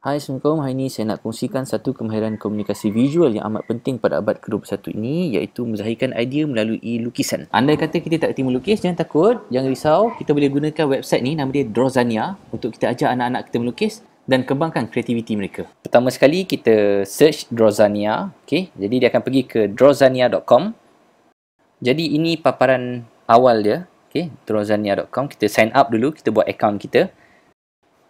Hai Assalamualaikum, hari ini saya nak kongsikan satu kemahiran komunikasi visual yang amat penting pada abad ke-21 ini iaitu menzahirkan idea melalui lukisan. Andai kata kita tak kerti melukis, jangan takut, jangan risau, kita boleh gunakan website ni nama dia Drozania untuk kita ajar anak-anak kita melukis dan kembangkan kreativiti mereka. Pertama sekali kita search Drozania, okay? jadi dia akan pergi ke drozania.com. Jadi ini paparan awal dia, okay? drozania.com, kita sign up dulu, kita buat account kita.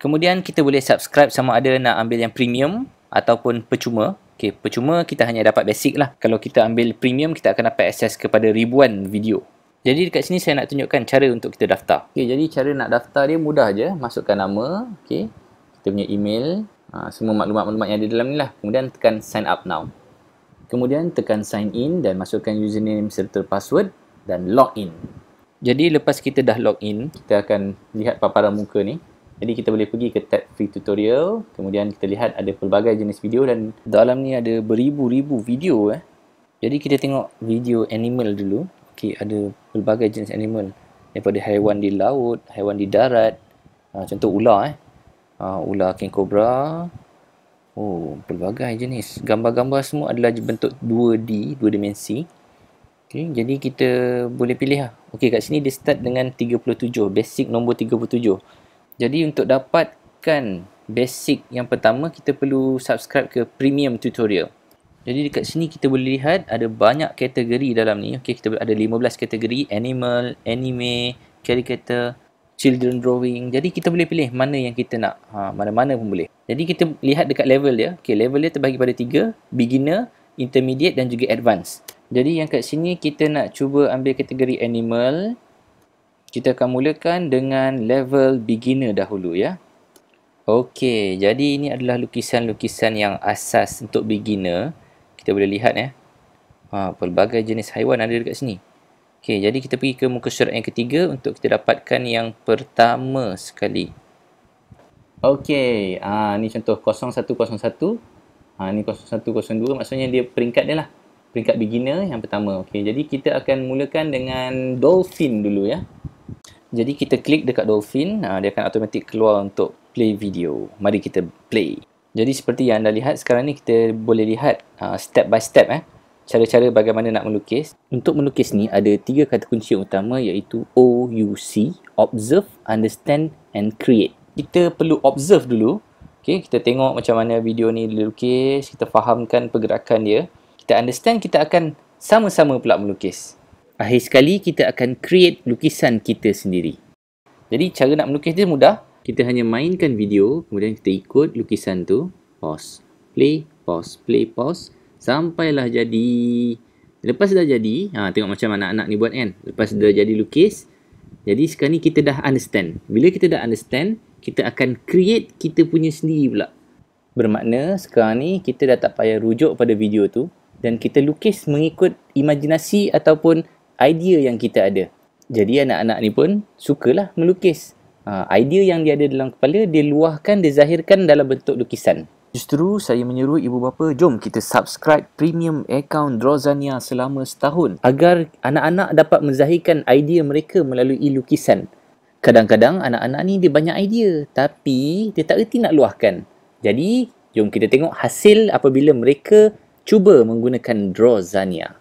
Kemudian kita boleh subscribe sama ada nak ambil yang premium ataupun percuma. Okay, percuma kita hanya dapat basic lah. Kalau kita ambil premium, kita akan dapat akses kepada ribuan video. Jadi dekat sini saya nak tunjukkan cara untuk kita daftar. Okay, jadi cara nak daftar dia mudah je. Masukkan nama, okay. kita punya email, ha, semua maklumat-maklumat yang ada dalam ni lah. Kemudian tekan sign up now. Kemudian tekan sign in dan masukkan username serta password dan log in. Jadi lepas kita dah log in, kita akan lihat paparan muka ni. Jadi kita boleh pergi ke tab free tutorial, kemudian kita lihat ada pelbagai jenis video dan dalam ni ada beribu-ribu video eh. Jadi kita tengok video animal dulu. Okey, ada pelbagai jenis animal daripada haiwan di laut, haiwan di darat. Ha, contoh ular eh. Ha, ular king cobra. Oh, pelbagai jenis. Gambar-gambar semua adalah bentuk 2D, 2 dimensi. Okey, jadi kita boleh pilih lah. Okey, kat sini dia start dengan 37, basic nombor 37. Jadi untuk dapatkan basic yang pertama kita perlu subscribe ke premium tutorial. Jadi dekat sini kita boleh lihat ada banyak kategori dalam ni. Okey kita ada 15 kategori animal, anime, character, children drawing. Jadi kita boleh pilih mana yang kita nak. Ha, mana-mana pun boleh. Jadi kita lihat dekat level dia. Okey level dia terbagi pada 3, beginner, intermediate dan juga advanced. Jadi yang kat sini kita nak cuba ambil kategori animal kita akan mulakan dengan level beginner dahulu ya. Okey, jadi ini adalah lukisan-lukisan yang asas untuk beginner. Kita boleh lihat ya. Ha, pelbagai jenis haiwan ada dekat sini. Okey, jadi kita pergi ke muka surat yang ketiga untuk kita dapatkan yang pertama sekali. Okey, ha, ni contoh 0101. Ha, ni 0102 maksudnya dia peringkat dia lah. Peringkat beginner yang pertama. Okey, jadi kita akan mulakan dengan dolphin dulu ya. Jadi kita klik dekat Dolphin, ha, dia akan automatik keluar untuk play video. Mari kita play. Jadi seperti yang anda lihat sekarang ni kita boleh lihat ha, step by step eh cara-cara bagaimana nak melukis. Untuk melukis ni ada tiga kata kunci utama iaitu O U C, observe, understand and create. Kita perlu observe dulu. okay? kita tengok macam mana video ni dilukis, kita fahamkan pergerakan dia. Kita understand kita akan sama-sama pula melukis. Akhir sekali kita akan create lukisan kita sendiri. Jadi cara nak melukis dia mudah. Kita hanya mainkan video, kemudian kita ikut lukisan tu. Pause, play, pause, play, pause. Sampailah jadi. Lepas dah jadi, ha, tengok macam anak-anak ni buat kan. Lepas dah jadi lukis. Jadi sekarang ni kita dah understand. Bila kita dah understand, kita akan create kita punya sendiri pula. Bermakna sekarang ni kita dah tak payah rujuk pada video tu. Dan kita lukis mengikut imajinasi ataupun idea yang kita ada. Jadi anak-anak ni pun sukalah melukis. Ha, idea yang dia ada dalam kepala, dia luahkan, dia zahirkan dalam bentuk lukisan. Justeru saya menyeru ibu bapa, jom kita subscribe premium account Drozania selama setahun agar anak-anak dapat menzahirkan idea mereka melalui lukisan. Kadang-kadang anak-anak ni dia banyak idea tapi dia tak reti nak luahkan. Jadi, jom kita tengok hasil apabila mereka cuba menggunakan Drozania.